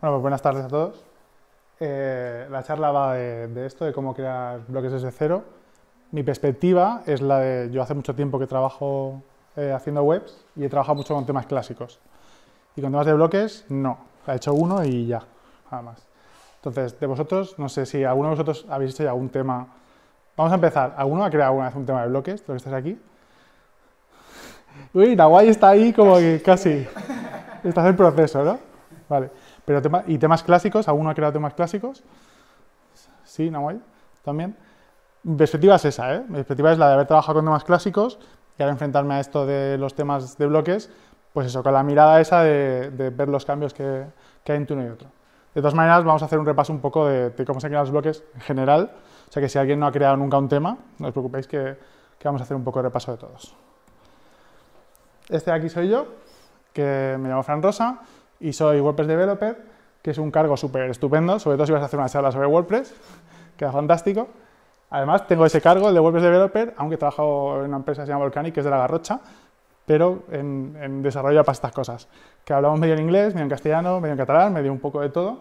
Pues buenas tardes a todos. Eh, la charla va de, esto, de cómo crear bloques desde cero. Mi perspectiva es la de, yo hace mucho tiempo que trabajo eh, haciendo webs y he trabajado mucho con temas clásicos. Y con temas de bloques, no. He hecho uno y ya, nada más. Entonces, de vosotros, no sé si alguno de vosotros habéis hecho ya algún tema. Vamos a empezar. ¿Alguno ha creado alguna vez un tema de bloques, lo que estás aquí? Uy, Naguay está ahí como que casi. Está en proceso, ¿no? Vale. Pero y temas clásicos, ¿alguno ha creado temas clásicos? Sí, hay? también. Mi perspectiva es esa, ¿eh? Mi perspectiva es la de haber trabajado con temas clásicos y ahora enfrentarme a esto de los temas de bloques, pues eso, con la mirada esa de, ver los cambios que, que, hay entre uno y otro. De todas maneras, vamos a hacer un repaso un poco de, cómo se crean los bloques en general. O sea que si alguien no ha creado nunca un tema, no os preocupéis que, que vamos a hacer un poco de repaso de todos. Este de aquí soy yo, que me llamo Fran Rosa y soy WordPress Developer, que es un cargo súper estupendo, sobre todo si vas a hacer una charla sobre WordPress, queda fantástico. Además, tengo ese cargo, el de WordPress Developer, aunque trabajo en una empresa que se llama Volcanic, que es de La Garrocha, pero en, desarrollo para estas cosas. Que hablamos medio en inglés, medio en castellano, medio en catalán, medio un poco de todo.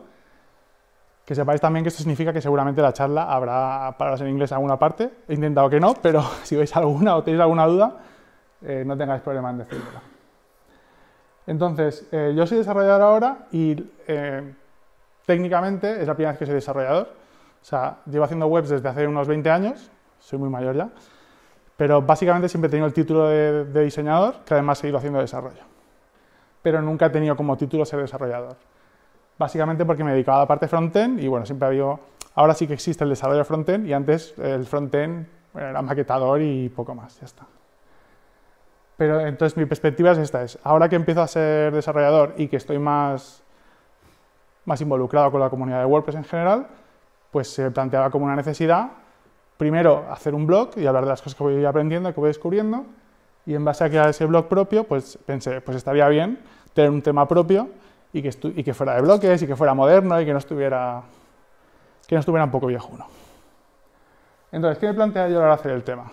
Que sepáis también que esto significa que seguramente la charla habrá palabras en inglés en alguna parte. He intentado que no, pero si veis alguna o tenéis alguna duda, eh, no tengáis problema en decirlo. Entonces, eh, yo soy desarrollador ahora y eh, técnicamente es la primera vez que soy desarrollador. O sea, llevo haciendo webs desde hace unos 20 años, soy muy mayor ya, pero básicamente siempre he tenido el título de, diseñador, que además he ido haciendo desarrollo. Pero nunca he tenido como título ser desarrollador. Básicamente porque me dedicaba a la parte front-end y bueno, siempre había... Ahora sí que existe el desarrollo frontend y antes el frontend end era maquetador y poco más, ya está. Pero entonces mi perspectiva es esta, es ahora que empiezo a ser desarrollador y que estoy más, más involucrado con la comunidad de WordPress en general, pues se planteaba como una necesidad, primero, hacer un blog y hablar de las cosas que voy aprendiendo, que voy descubriendo, y en base a crear ese blog propio, pues pensé, pues estaría bien tener un tema propio y que, y que fuera de bloques y que fuera moderno y que no estuviera, que no estuviera un poco viejuno. Entonces, ¿qué me plantea yo ahora hacer el tema?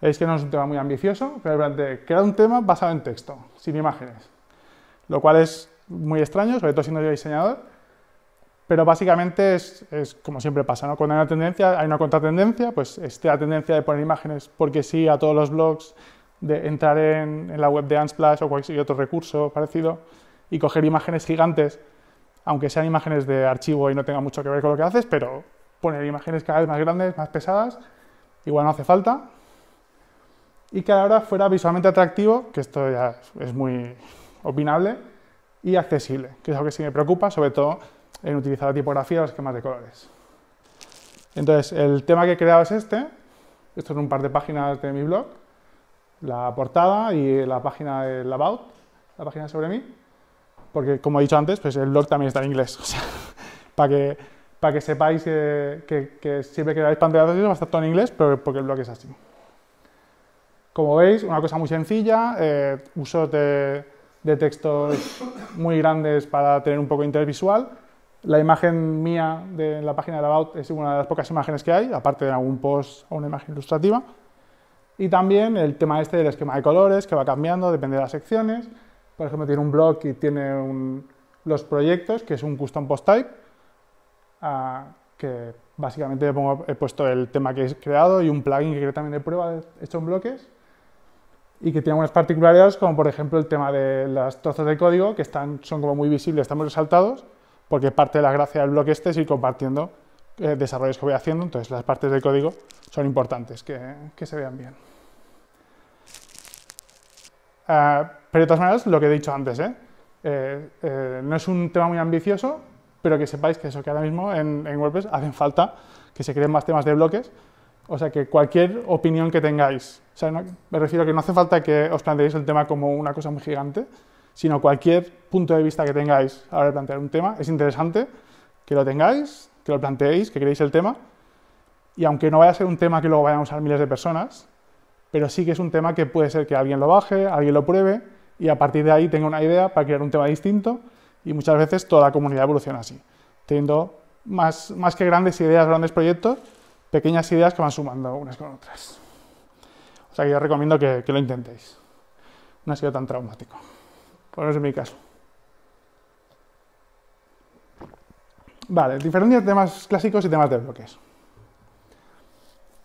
Es que no es un tema muy ambicioso, pero crear un tema basado en texto, sin imágenes, lo cual es muy extraño, sobre todo siendo yo diseñador, pero básicamente es, como siempre pasa, ¿no? Cuando hay una tendencia, hay una contratendencia, pues esté la tendencia de poner imágenes porque sí a todos los blogs, de entrar en, la web de Unsplash o cualquier otro recurso parecido y coger imágenes gigantes, aunque sean imágenes de archivo y no tenga mucho que ver con lo que haces, pero poner imágenes cada vez más grandes, más pesadas, igual no hace falta, y que ahora fuera visualmente atractivo, que esto ya es muy opinable, y accesible, que es algo que sí me preocupa, sobre todo en utilizar la tipografía o los esquemas de colores. Entonces, el tema que he creado es este. Esto es un par de páginas de mi blog. La portada y la página del About, la página sobre mí. Porque, como he dicho antes, pues el blog también está en inglés. O sea, para que, para que sepáis que, que, que siempre que veáis pantallazos va a estar todo en inglés, pero porque el blog es así. Como veis, una cosa muy sencilla, eh, usos de, textos muy grandes para tener un poco de interés visual. La imagen mía de la página de About es una de las pocas imágenes que hay, aparte de algún post o una imagen ilustrativa. Y también el tema este del esquema de colores, que va cambiando, depende de las secciones. Por ejemplo, tiene un blog y tiene los proyectos, que es un custom post type, ah, que básicamente he, puesto el tema que he creado y un plugin que creo también de prueba hecho en bloques y que tiene unas particularidades como por ejemplo el tema de las trozos de código que están, son como muy visibles, están muy resaltados, porque parte de la gracia del bloque este es ir compartiendo eh, desarrollos que voy haciendo, entonces las partes del código son importantes, que, que se vean bien. Ah, pero de todas maneras, lo que he dicho antes, ¿eh? Eh, no es un tema muy ambicioso, pero que sepáis que eso que ahora mismo en, en WordPress hacen falta que se creen más temas de bloques o sea que cualquier opinión que tengáis, me refiero a que no hace falta que os planteéis el tema como una cosa muy gigante, sino cualquier punto de vista que tengáis a la de plantear un tema, es interesante que lo tengáis, que lo planteéis, que creéis el tema, y aunque no vaya a ser un tema que luego vayan a usar miles de personas, pero sí que es un tema que puede ser que alguien lo baje, alguien lo pruebe, y a partir de ahí tenga una idea para crear un tema distinto, y muchas veces toda la comunidad evoluciona así, teniendo más, más que grandes ideas, grandes proyectos, pequeñas ideas que van sumando unas con otras. O sea que yo recomiendo que, lo intentéis. No ha sido tan traumático. Por eso es mi caso. Vale, diferencia de temas clásicos y temas de bloques.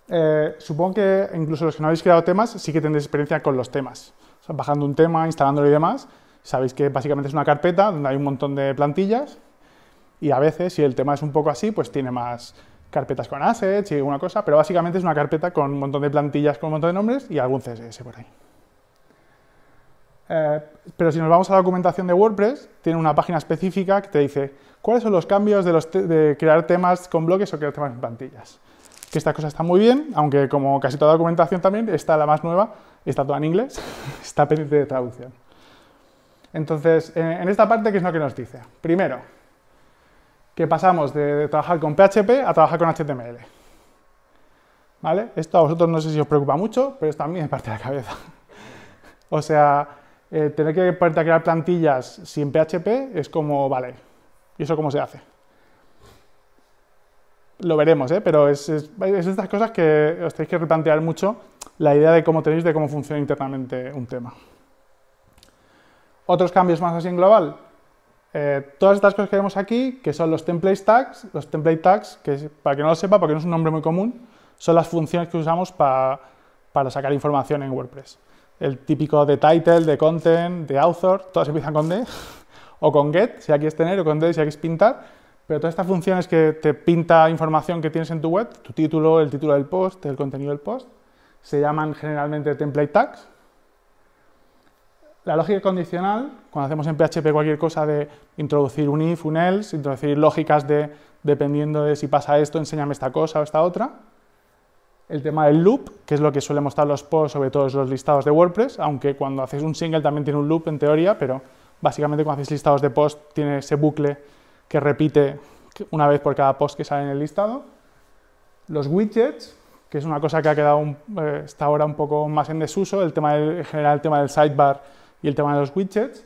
Eh, supongo que incluso los que no habéis creado temas sí que tendréis experiencia con los temas. bajando un tema, instalándolo y demás, sabéis que básicamente es una carpeta donde hay un montón de plantillas y a veces, si el tema es un poco así, pues tiene más carpetas con assets y una cosa, pero básicamente es una carpeta con un montón de plantillas, con un montón de nombres y algún CSS por ahí. Eh, pero si nos vamos a la documentación de WordPress, tiene una página específica que te dice cuáles son los cambios de, crear temas con bloques o crear temas en plantillas. Que esta cosa está muy bien, aunque como casi toda documentación también, está la más nueva, está toda en inglés, está pendiente de traducción. Entonces, en esta parte, ¿qué es lo que nos dice? Primero, que pasamos de trabajar con PHP a trabajar con HTML. ¿Vale? Esto a vosotros no sé si os preocupa mucho, pero esto a mí me parte la cabeza. o sea, eh, tener que ponerte a crear plantillas sin PHP es como, vale, ¿y eso cómo se hace? Lo veremos, ¿eh? pero es, es, es estas cosas que os tenéis que replantear mucho la idea de cómo tenéis de cómo funciona internamente un tema. Otros cambios más así en global, eh, todas estas cosas que vemos aquí, que son los template tags, los template tags, que para que no lo sepa, porque no es un nombre muy común, son las funciones que usamos para, para sacar información en WordPress. El típico de title, de content, de author, todas empiezan con D, o con get, si aquí es tener, o con D, si aquí es pintar, pero todas estas funciones que te pinta información que tienes en tu web, tu título, el título del post, el contenido del post, se llaman generalmente template tags, la lógica condicional, cuando hacemos en PHP cualquier cosa de introducir un if, un else, introducir lógicas de dependiendo de si pasa esto, enséñame esta cosa o esta otra. El tema del loop, que es lo que suelen mostrar los posts sobre todos los listados de WordPress, aunque cuando haces un single también tiene un loop en teoría, pero básicamente cuando haces listados de post tiene ese bucle que repite una vez por cada post que sale en el listado. Los widgets, que es una cosa que ha quedado hasta eh, ahora un poco más en desuso, el tema del, en general el tema del sidebar y el tema de los widgets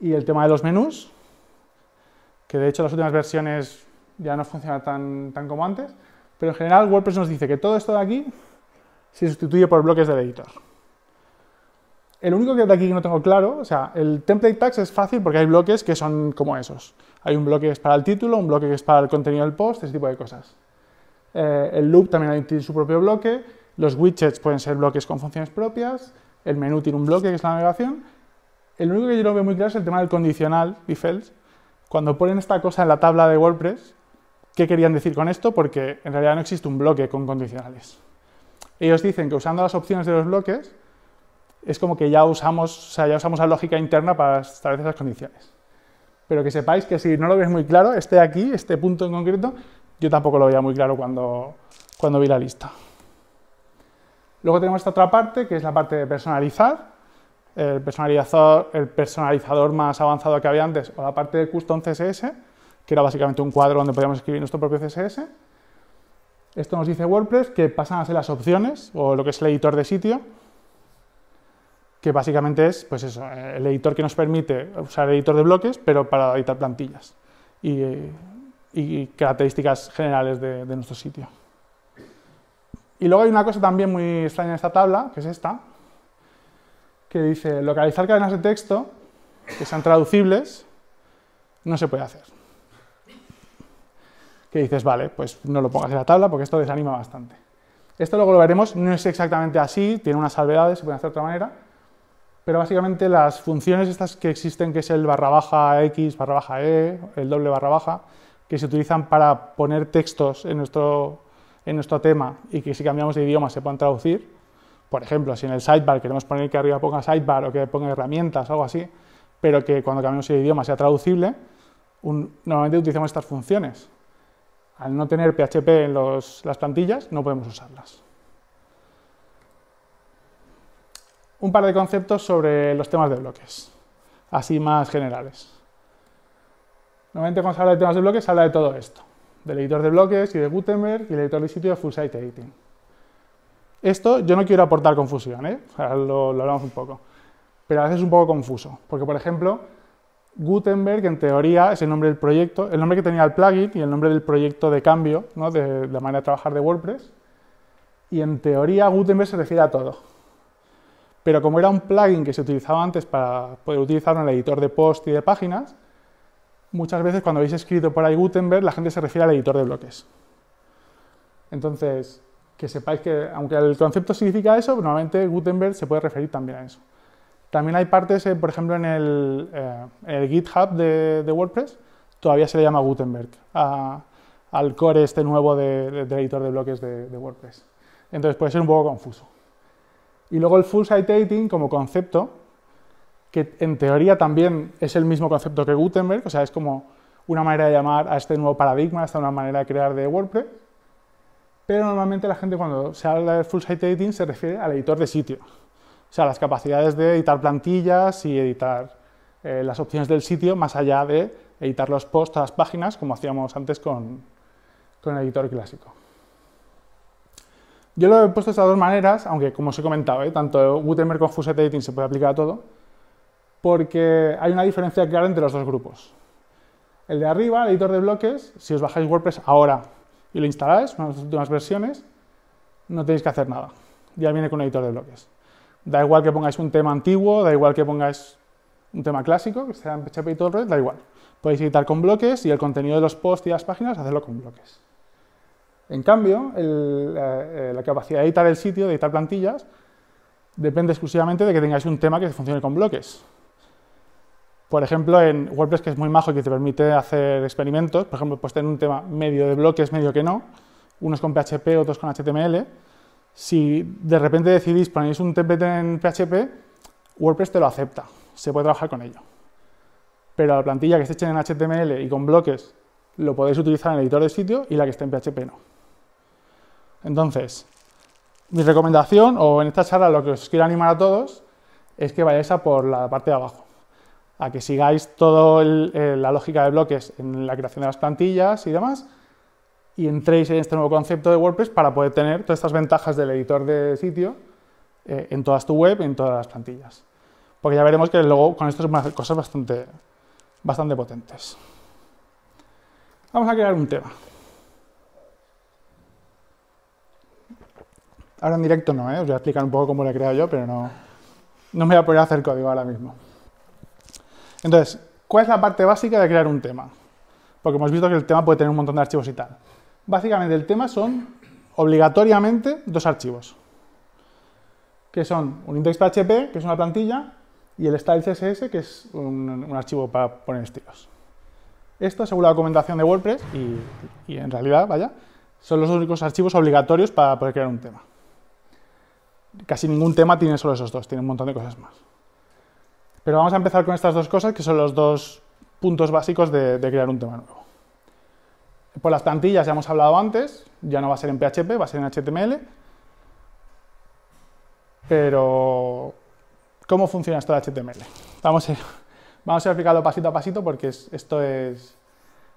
y el tema de los menús, que de hecho las últimas versiones ya no funciona tan, como antes, pero en general WordPress nos dice que todo esto de aquí se sustituye por bloques del editor. El único que de aquí no tengo claro, o sea, el template tags es fácil porque hay bloques que son como esos. Hay un bloque que es para el título, un bloque que es para el contenido del post, ese tipo de cosas. Eh, el loop también tiene su propio bloque. Los widgets pueden ser bloques con funciones propias el menú tiene un bloque que es la navegación. El único que yo no veo muy claro es el tema del condicional, else. Cuando ponen esta cosa en la tabla de WordPress, ¿qué querían decir con esto? Porque en realidad no existe un bloque con condicionales. Ellos dicen que usando las opciones de los bloques, es como que ya usamos, o ya usamos la lógica interna para establecer esas condiciones. Pero que sepáis que si no lo veis muy claro, este aquí, este punto en concreto, yo tampoco lo veía muy claro cuando, cuando vi la lista. Luego tenemos esta otra parte, que es la parte de personalizar, el personalizador, más avanzado que había antes, o la parte de custom CSS, que era básicamente un cuadro donde podíamos escribir nuestro propio CSS. Esto nos dice WordPress que pasan a ser las opciones, o lo que es el editor de sitio, que básicamente es pues eso, eh, el editor que nos permite usar el editor de bloques, pero para editar plantillas y, características generales de nuestro sitio. Y luego hay una cosa también muy extraña en esta tabla, que es esta, que dice localizar cadenas de texto que sean traducibles, no se puede hacer. Que dices, vale, pues no lo pongas en la tabla porque esto desanima bastante. Esto luego lo veremos, no es exactamente así, tiene unas salvedades, se puede hacer de otra manera, pero básicamente las funciones estas que existen, que es el barra baja x, barra baja e, el doble barra baja, que se utilizan para poner textos en nuestro en nuestro tema y que si cambiamos de idioma se puedan traducir. Por ejemplo, si en el sidebar queremos poner que arriba ponga sidebar o que ponga herramientas, o algo así, pero que cuando cambiamos de idioma sea traducible, normalmente utilizamos estas funciones. Al no tener PHP en las plantillas, no podemos usarlas. Un par de conceptos sobre los temas de bloques, así más generales. Normalmente cuando se habla de temas de bloques se habla de todo esto del editor de bloques y de Gutenberg y el editor de sitio de Full Site Editing. Esto yo no quiero aportar confusión, ¿eh? lo, hablamos un poco, pero a veces es un poco confuso, porque por ejemplo, Gutenberg en teoría es el nombre del proyecto, el nombre que tenía el plugin y el nombre del proyecto de cambio, ¿no? de la manera de trabajar de WordPress, y en teoría Gutenberg se refiere a todo. Pero como era un plugin que se utilizaba antes para poder utilizarlo en el editor de post y de páginas, muchas veces cuando habéis escrito por ahí Gutenberg, la gente se refiere al editor de bloques. Entonces, que sepáis que, aunque el concepto significa eso, normalmente Gutenberg se puede referir también a eso. También hay partes, eh, por ejemplo, en el, eh, GitHub de, WordPress, todavía se le llama Gutenberg al core este nuevo de, del editor de bloques de, WordPress. Entonces puede ser un poco confuso. Y luego el full site editing como concepto que en teoría también es el mismo concepto que Gutenberg, o sea, es como una manera de llamar a este nuevo paradigma, es una manera de crear de WordPress, pero normalmente la gente cuando se habla de full site editing se refiere al editor de sitio, o sea, las capacidades de editar plantillas y editar eh, las opciones del sitio, más allá de editar los posts a las páginas, como hacíamos antes con, el editor clásico. Yo lo he puesto de estas dos maneras, aunque como os he comentado, eh, tanto Gutenberg como full site Editing se puede aplicar a todo porque hay una diferencia clara entre los dos grupos. El de arriba, el editor de bloques, si os bajáis WordPress ahora y lo instaláis, las últimas versiones, no tenéis que hacer nada. Ya viene con un editor de bloques. Da igual que pongáis un tema antiguo, da igual que pongáis un tema clásico, que sea en PHP y todo el da igual. Podéis editar con bloques y el contenido de los posts y las páginas hacerlo con bloques. En cambio, eh, eh, la capacidad de editar el sitio, de editar plantillas, depende exclusivamente de que tengáis un tema que funcione con bloques por ejemplo, en WordPress, que es muy majo y que te permite hacer experimentos, por ejemplo, pues tener un tema medio de bloques, medio que no, unos con PHP, otros con HTML. Si de repente decidís poner un template en PHP, WordPress te lo acepta, se puede trabajar con ello. Pero la plantilla que esté hecha en HTML y con bloques lo podéis utilizar en el editor de sitio y la que esté en PHP no. Entonces, mi recomendación, o en esta charla lo que os quiero animar a todos, es que vayáis a por la parte de abajo a que sigáis toda la lógica de bloques en la creación de las plantillas y demás, y entréis en este nuevo concepto de WordPress para poder tener todas estas ventajas del editor de sitio eh, en todas tu web, en todas las plantillas. Porque ya veremos que luego con esto se hacer cosas bastante, bastante potentes. Vamos a crear un tema. Ahora en directo no, ¿eh? os voy a explicar un poco cómo lo he creado yo, pero no, no me voy a poder hacer código ahora mismo. Entonces, ¿cuál es la parte básica de crear un tema? Porque hemos visto que el tema puede tener un montón de archivos y tal. Básicamente, el tema son obligatoriamente dos archivos, que son un index.php, que es una plantilla, y el style CSS, que es un, archivo para poner estilos. Esto, según la documentación de WordPress, y en realidad, vaya, son los únicos archivos obligatorios para poder crear un tema. Casi ningún tema tiene solo esos dos, tiene un montón de cosas más. Pero vamos a empezar con estas dos cosas, que son los dos puntos básicos de, crear un tema nuevo. Por las plantillas ya hemos hablado antes, ya no va a ser en PHP, va a ser en HTML. Pero, ¿cómo funciona esto de HTML? Vamos a, explicarlo pasito a pasito porque esto es,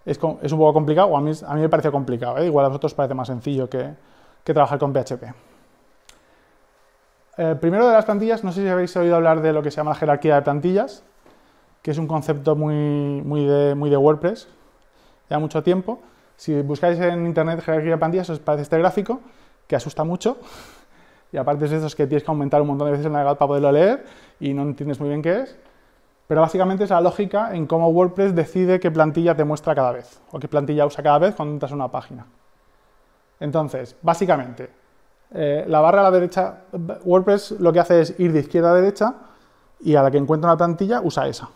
es, un poco complicado, o a mí, me parece complicado, ¿eh? igual a vosotros parece más sencillo que trabajar con PHP. Eh, primero de las plantillas, no sé si habéis oído hablar de lo que se llama jerarquía de plantillas, que es un concepto muy, muy, de, de WordPress, ya mucho tiempo. Si buscáis en internet jerarquía de plantillas, os parece este gráfico, que asusta mucho, y aparte es de esos que tienes que aumentar un montón de veces el navegador para poderlo leer y no entiendes muy bien qué es, pero básicamente es la lógica en cómo WordPress decide qué plantilla te muestra cada vez, o qué plantilla usa cada vez cuando entras a una página. Entonces, básicamente, eh, la barra a la derecha, WordPress lo que hace es ir de izquierda a derecha y a la que encuentra una plantilla usa esa.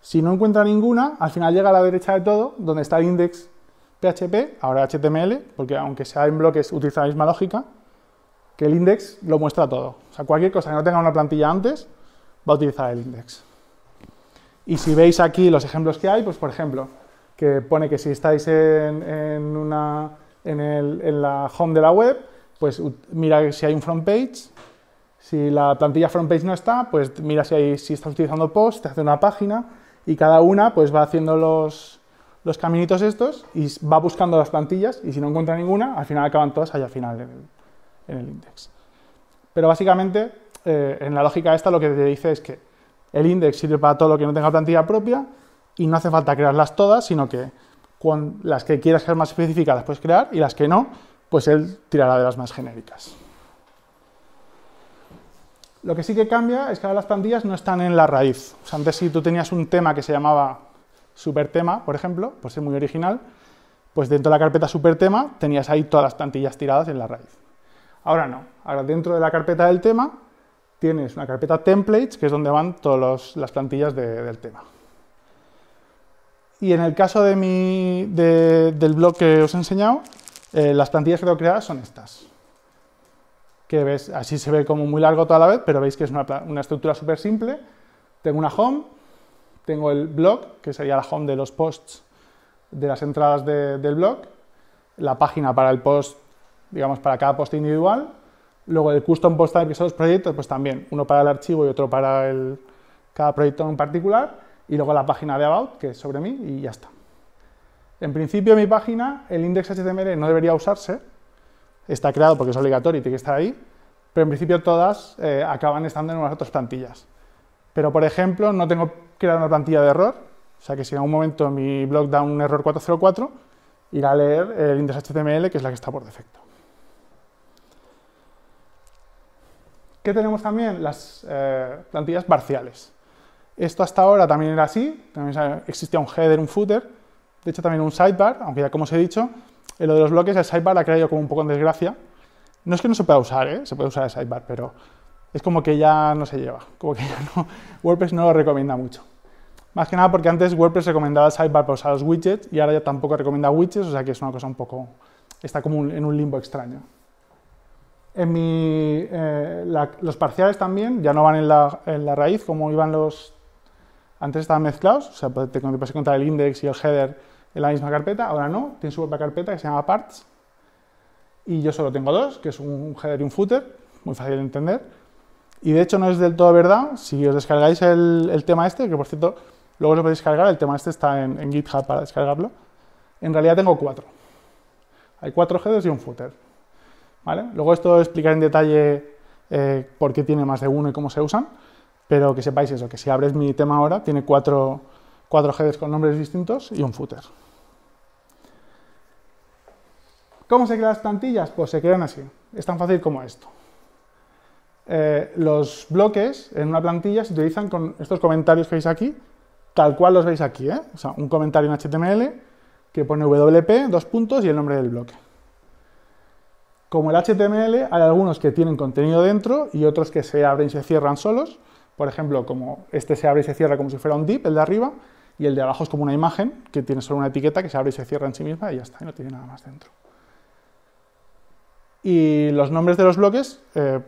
Si no encuentra ninguna, al final llega a la derecha de todo, donde está el index PHP, ahora HTML, porque aunque sea en bloques utiliza la misma lógica, que el index lo muestra todo. O sea, cualquier cosa que no tenga una plantilla antes va a utilizar el index. Y si veis aquí los ejemplos que hay, pues por ejemplo, que pone que si estáis en, en la home de la web, pues mira si hay un front page, si la plantilla front page no está, pues mira si, hay, si estás utilizando post, te hace una página y cada una pues va haciendo los, caminitos estos y va buscando las plantillas y si no encuentra ninguna, al final acaban todas allá al final en el, index. Pero básicamente, eh, en la lógica esta lo que te dice es que el index sirve para todo lo que no tenga plantilla propia y no hace falta crearlas todas, sino que con las que quieras crear más específicas las puedes crear y las que no, pues él tirará de las más genéricas. Lo que sí que cambia es que ahora las plantillas no están en la raíz. antes si tú tenías un tema que se llamaba supertema, por ejemplo, por ser muy original, pues dentro de la carpeta supertema tenías ahí todas las plantillas tiradas en la raíz. Ahora no. Ahora dentro de la carpeta del tema tienes una carpeta templates, que es donde van todas las plantillas del tema. Y en el caso de mi, del blog que os he enseñado, eh, las plantillas que tengo creadas son estas. Que ves, así se ve como muy largo toda la vez, pero veis que es una, estructura súper simple. Tengo una home, tengo el blog, que sería la home de los posts de las entradas del blog, la página para el post, digamos, para cada post individual, luego el custom post de que son los proyectos, pues también, uno para el archivo y otro para cada proyecto en particular, y luego la página de about, que es sobre mí, y ya está. En principio, en mi página, el index.html HTML no debería usarse. Está creado porque es obligatorio y tiene que estar ahí. Pero en principio todas eh, acaban estando en unas otras plantillas. Pero, por ejemplo, no tengo creada una plantilla de error. O sea que si en algún momento mi blog da un error 404, irá a leer el index.html, HTML, que es la que está por defecto. ¿Qué tenemos también? Las eh, plantillas parciales. Esto hasta ahora también era así, también existía un header, un footer, de hecho también un sidebar, aunque ya como os he dicho, en lo de los bloques el sidebar la creado como un poco en desgracia. No es que no se pueda usar, ¿eh? se puede usar el sidebar, pero es como que ya no se lleva, como que ya no, WordPress no lo recomienda mucho. Más que nada porque antes WordPress recomendaba el sidebar para usar los widgets y ahora ya tampoco recomienda widgets, o sea que es una cosa un poco, está como en un limbo extraño. En mi, eh, los parciales también ya no van en la, raíz como iban los... Antes estaban mezclados, o sea, pues, te, te, pasé el index y el header en la misma carpeta, ahora no, tiene su propia carpeta que se llama parts, y yo solo tengo dos, que es un header y un footer, muy fácil de entender, y de hecho no es del todo verdad, si os descargáis el, tema este, que por cierto luego lo podéis descargar, el tema este está en, GitHub para descargarlo, en realidad tengo cuatro, hay cuatro headers y un footer, ¿vale? Luego esto explicaré en detalle eh, por qué tiene más de uno y cómo se usan, pero que sepáis eso, que si abres mi tema ahora, tiene cuatro, cuatro headers con nombres distintos y un footer. ¿Cómo se crean las plantillas? Pues se crean así. Es tan fácil como esto. Eh, los bloques en una plantilla se utilizan con estos comentarios que veis aquí, tal cual los veis aquí. ¿eh? O sea, un comentario en HTML que pone WP, dos puntos y el nombre del bloque. Como el HTML, hay algunos que tienen contenido dentro y otros que se abren y se cierran solos. Por ejemplo, como este se abre y se cierra como si fuera un div, el de arriba, y el de abajo es como una imagen que tiene solo una etiqueta que se abre y se cierra en sí misma y ya está, y no tiene nada más dentro. Y los nombres de los bloques eh,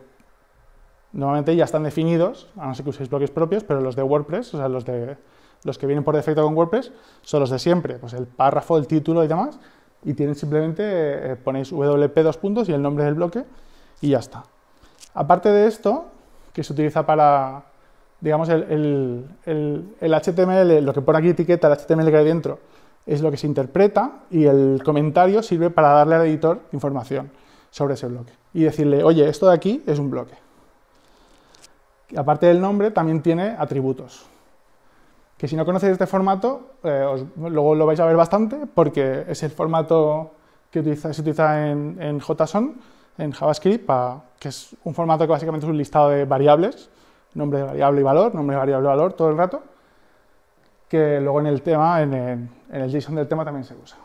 normalmente ya están definidos, a no ser que uséis bloques propios, pero los de WordPress, o sea, los, de, los que vienen por defecto con WordPress, son los de siempre, pues el párrafo, el título y demás, y tienen simplemente, eh, ponéis wp dos puntos y el nombre del bloque y ya está. Aparte de esto, que se utiliza para, digamos, el, el HTML, lo que pone aquí etiqueta, el HTML que hay dentro, es lo que se interpreta y el comentario sirve para darle al editor información sobre ese bloque. Y decirle, oye, esto de aquí es un bloque. aparte del nombre, también tiene atributos. Que si no conocéis este formato, eh, luego lo vais a ver bastante, porque es el formato que se utiliza en, JSON, en JavaScript, que es un formato que básicamente es un listado de variables, nombre de variable y valor, nombre de variable y valor, todo el rato, que luego en el tema, en en el JSON del tema también se usa.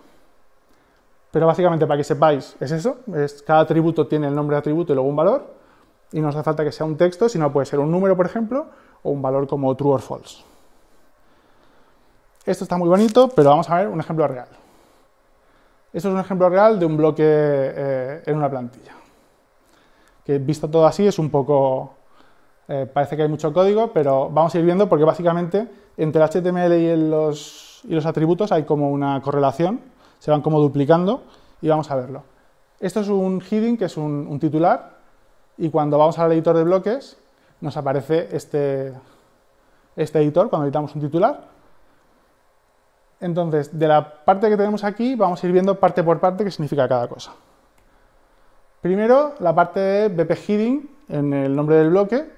Pero básicamente, para que sepáis, es eso. Es, cada atributo tiene el nombre de atributo y luego un valor. Y no hace falta que sea un texto, sino puede ser un número, por ejemplo, o un valor como true or false. Esto está muy bonito, pero vamos a ver un ejemplo real. Esto es un ejemplo real de un bloque eh, en una plantilla. Que visto todo así es un poco... Eh, parece que hay mucho código, pero vamos a ir viendo porque básicamente entre el HTML y, los, y los atributos hay como una correlación se van como duplicando y vamos a verlo. Esto es un heading, que es un, titular, y cuando vamos al editor de bloques nos aparece este, este editor cuando editamos un titular. Entonces, de la parte que tenemos aquí, vamos a ir viendo parte por parte qué significa cada cosa. Primero, la parte de BP Heading en el nombre del bloque.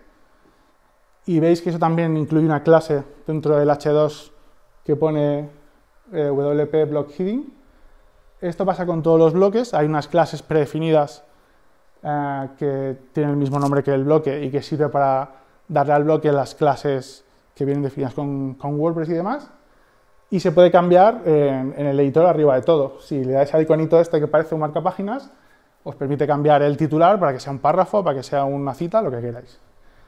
Y veis que eso también incluye una clase dentro del H2 que pone eh, WP Block Heading. Esto pasa con todos los bloques, hay unas clases predefinidas eh, que tienen el mismo nombre que el bloque y que sirve para darle al bloque las clases que vienen definidas con, WordPress y demás. Y se puede cambiar en, el editor arriba de todo. Si le dais al iconito este que parece un marcapáginas, os permite cambiar el titular para que sea un párrafo, para que sea una cita, lo que queráis.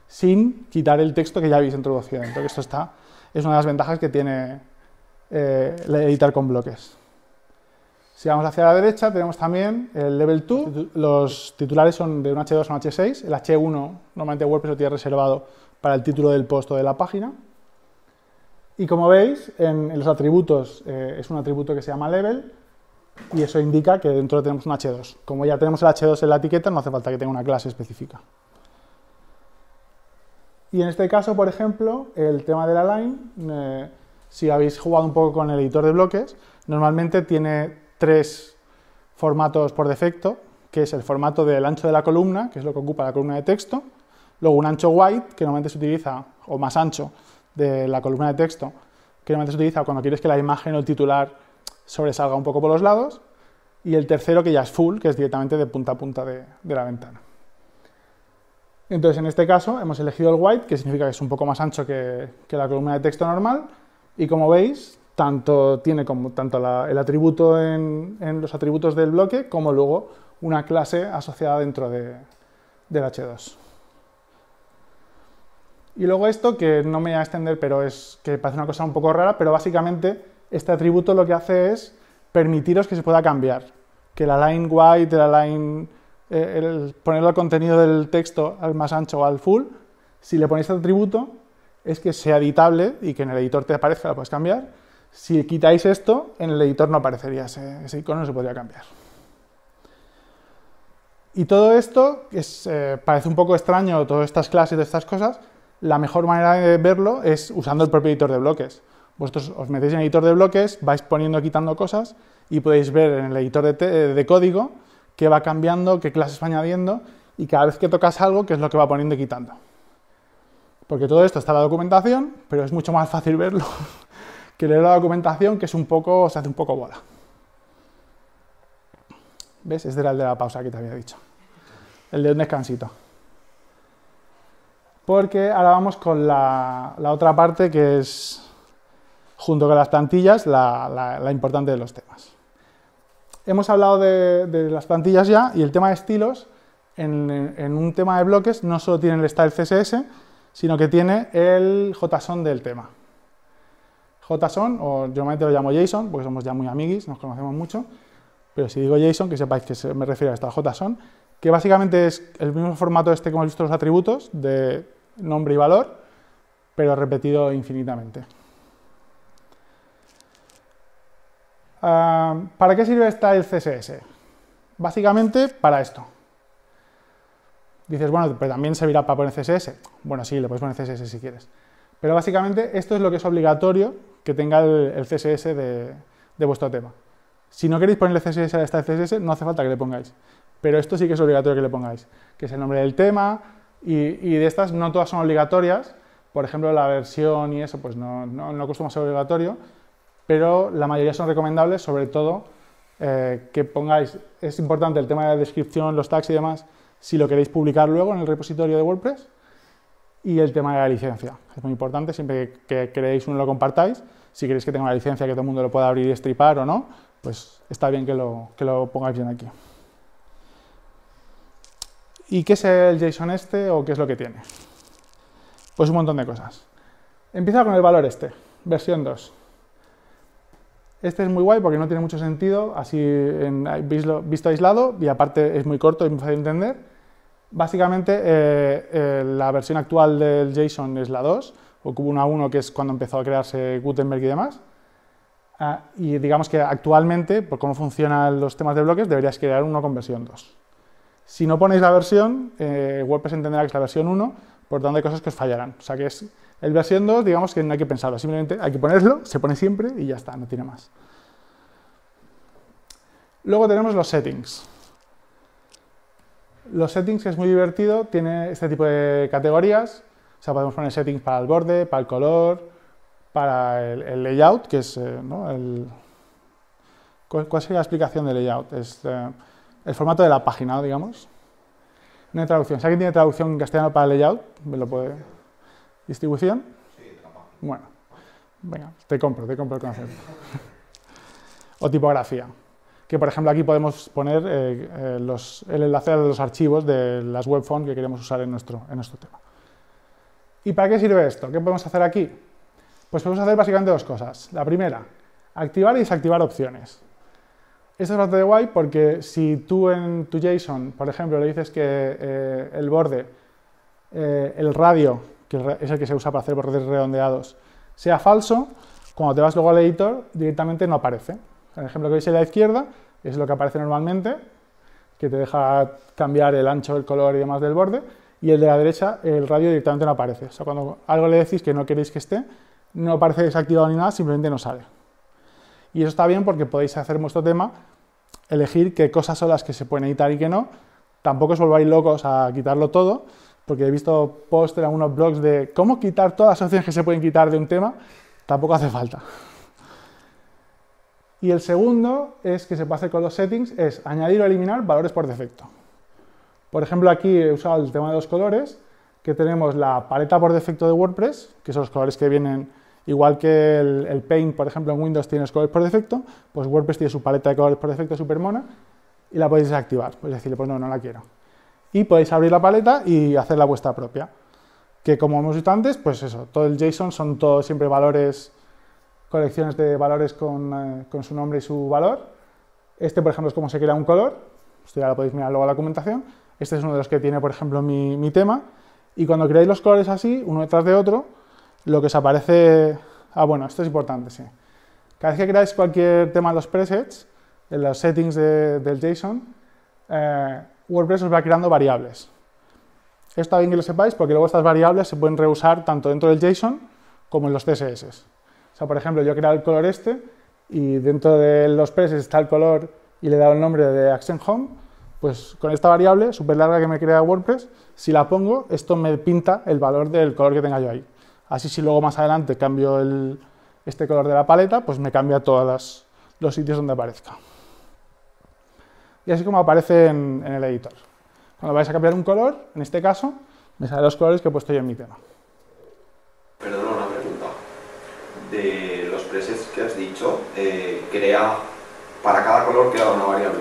Sin quitar el texto que ya habéis introducido Entonces esto está, es una de las ventajas que tiene eh, editar con bloques. Si vamos hacia la derecha, tenemos también el level 2. Los titulares son de un H2 a un H6. El H1 normalmente WordPress lo tiene reservado para el título del post o de la página. Y como veis, en, los atributos eh, es un atributo que se llama level y eso indica que dentro tenemos un H2. Como ya tenemos el H2 en la etiqueta, no hace falta que tenga una clase específica. Y en este caso, por ejemplo, el tema de la line, eh, si habéis jugado un poco con el editor de bloques, normalmente tiene tres formatos por defecto, que es el formato del ancho de la columna, que es lo que ocupa la columna de texto, luego un ancho white, que normalmente se utiliza, o más ancho, de la columna de texto, que normalmente se utiliza cuando quieres que la imagen o el titular sobresalga un poco por los lados, y el tercero que ya es full, que es directamente de punta a punta de, la ventana. Entonces, en este caso, hemos elegido el white, que significa que es un poco más ancho que la columna de texto normal, y como veis, tanto tiene como tanto el atributo en, los atributos del bloque como luego una clase asociada dentro del H2. Y luego esto, que no me voy a extender, pero es que parece una cosa un poco rara, pero básicamente este atributo lo que hace es permitiros que se pueda cambiar. Que la line white, la line, eh, el poner el contenido del texto al más ancho o al full, si le ponéis este atributo, es que sea editable y que en el editor te aparezca, lo puedes cambiar si quitáis esto, en el editor no aparecería ese, icono, se podría cambiar. Y todo esto, que eh, parece un poco extraño, todas estas clases y todas estas cosas, la mejor manera de verlo es usando el propio editor de bloques. Vosotros os metéis en el editor de bloques, vais poniendo, quitando cosas y podéis ver en el editor de, de código qué va cambiando, qué clases va añadiendo y cada vez que tocas algo, qué es lo que va poniendo y quitando. Porque todo esto está en la documentación, pero es mucho más fácil verlo que leer la documentación, que es un poco, se hace un poco bola. ¿Ves? Este era el de la pausa que te había dicho. El de un descansito. Porque ahora vamos con la, otra parte que es, junto con las plantillas, la, la, importante de los temas. Hemos hablado de, las plantillas ya y el tema de estilos, en, en, un tema de bloques, no solo tiene el style CSS, sino que tiene el JSON del tema. JSON, o yo normalmente lo llamo JSON, porque somos ya muy amiguis, nos conocemos mucho, pero si digo JSON, que sepáis que me refiero a esta JSON, que básicamente es el mismo formato este que hemos visto los atributos, de nombre y valor, pero repetido infinitamente. Ah, ¿Para qué sirve esta el CSS? Básicamente para esto. Dices, bueno, pero también servirá para poner CSS. Bueno, sí, le puedes poner CSS si quieres. Pero básicamente esto es lo que es obligatorio que tenga el, CSS de, vuestro tema. Si no queréis ponerle CSS a esta CSS, no hace falta que le pongáis. Pero esto sí que es obligatorio que le pongáis, que es el nombre del tema y, de estas no todas son obligatorias. Por ejemplo, la versión y eso, pues no, no, no costuma ser obligatorio, pero la mayoría son recomendables, sobre todo eh, que pongáis, es importante el tema de la descripción, los tags y demás, si lo queréis publicar luego en el repositorio de WordPress, y el tema de la licencia. Es muy importante, siempre que, queréis creéis uno lo compartáis. Si queréis que tenga una licencia que todo el mundo lo pueda abrir y estripar o no, pues está bien que lo, pongáis bien aquí. ¿Y qué es el JSON este o qué es lo que tiene? Pues un montón de cosas. Empieza con el valor este, versión 2. Este es muy guay porque no tiene mucho sentido, así en, visto aislado, y aparte es muy corto y muy fácil de entender. Básicamente, eh, eh, la versión actual del JSON es la 2, o Cubo 1 que es cuando empezó a crearse Gutenberg y demás. Ah, y digamos que actualmente, por cómo funcionan los temas de bloques, deberías crear uno con versión 2. Si no ponéis la versión, eh, WordPress entenderá que es la versión 1, por tanto hay cosas que os fallarán. O sea que es el versión 2, digamos que no hay que pensarlo, simplemente hay que ponerlo, se pone siempre y ya está, no tiene más. Luego tenemos los settings. Los settings es muy divertido, tiene este tipo de categorías. O sea, podemos poner settings para el borde, para el color, para el, layout, que es, eh, el, ¿cuál, sería la explicación del layout? Es eh, el formato de la página, digamos. No traducción. alguien tiene traducción en castellano para el layout, me lo puede... ¿Distribución? Sí, Bueno, venga, te compro, te compro el concepto. o tipografía que por ejemplo aquí podemos poner eh, eh, los, el enlace de los archivos de las web fonts que queremos usar en nuestro, en nuestro tema. ¿Y para qué sirve esto? ¿Qué podemos hacer aquí? Pues podemos hacer básicamente dos cosas. La primera, activar y desactivar opciones. Esto es bastante guay porque si tú en tu JSON, por ejemplo, le dices que eh, el borde, el radio, que es el que se usa para hacer bordes redondeados, sea falso, cuando te vas luego al editor directamente no aparece. El ejemplo que veis en la izquierda es lo que aparece normalmente, que te deja cambiar el ancho, el color y demás del borde, y el de la derecha, el radio directamente no aparece. O sea, cuando algo le decís que no queréis que esté, no aparece desactivado ni nada, simplemente no sale. Y eso está bien porque podéis hacer vuestro tema, elegir qué cosas son las que se pueden editar y qué no. Tampoco os volváis locos a quitarlo todo, porque he visto posts en algunos blogs de cómo quitar todas las opciones que se pueden quitar de un tema, tampoco hace falta. Y el segundo es que se puede hacer con los settings, es añadir o eliminar valores por defecto. Por ejemplo, aquí he usado el tema de los colores, que tenemos la paleta por defecto de WordPress, que son los colores que vienen, igual que el, Paint, por ejemplo, en Windows tiene los colores por defecto, pues WordPress tiene su paleta de colores por defecto supermona mona y la podéis desactivar, pues decirle, pues no, no la quiero. Y podéis abrir la paleta y hacer la vuestra propia, que como hemos visto antes, pues eso, todo el JSON son todos siempre valores colecciones de valores eh, con, su nombre y su valor. Este, por ejemplo, es cómo se crea un color. Esto ya lo podéis mirar luego en la documentación. Este es uno de los que tiene, por ejemplo, mi, tema. Y cuando creáis los colores así, uno detrás de otro, lo que os aparece... Ah, bueno, esto es importante, sí. Cada vez que creáis cualquier tema en los presets, en los settings del JSON, eh, WordPress os va creando variables. Esto está bien que lo sepáis porque luego estas variables se pueden reusar tanto dentro del JSON como en los CSS. O sea, por ejemplo, yo he creado el color este y dentro de los presets está el color y le he dado el nombre de Accent Home. Pues con esta variable súper larga que me crea WordPress, si la pongo, esto me pinta el valor del color que tenga yo ahí. Así si luego más adelante cambio este color de la paleta, pues me cambia todos los sitios donde aparezca. Y así como aparece en, el editor. Cuando vais a cambiar un color, en este caso, me salen los colores que he puesto yo en mi tema. Perdón de los presets que has dicho, eh, crea, para cada color queda una variable.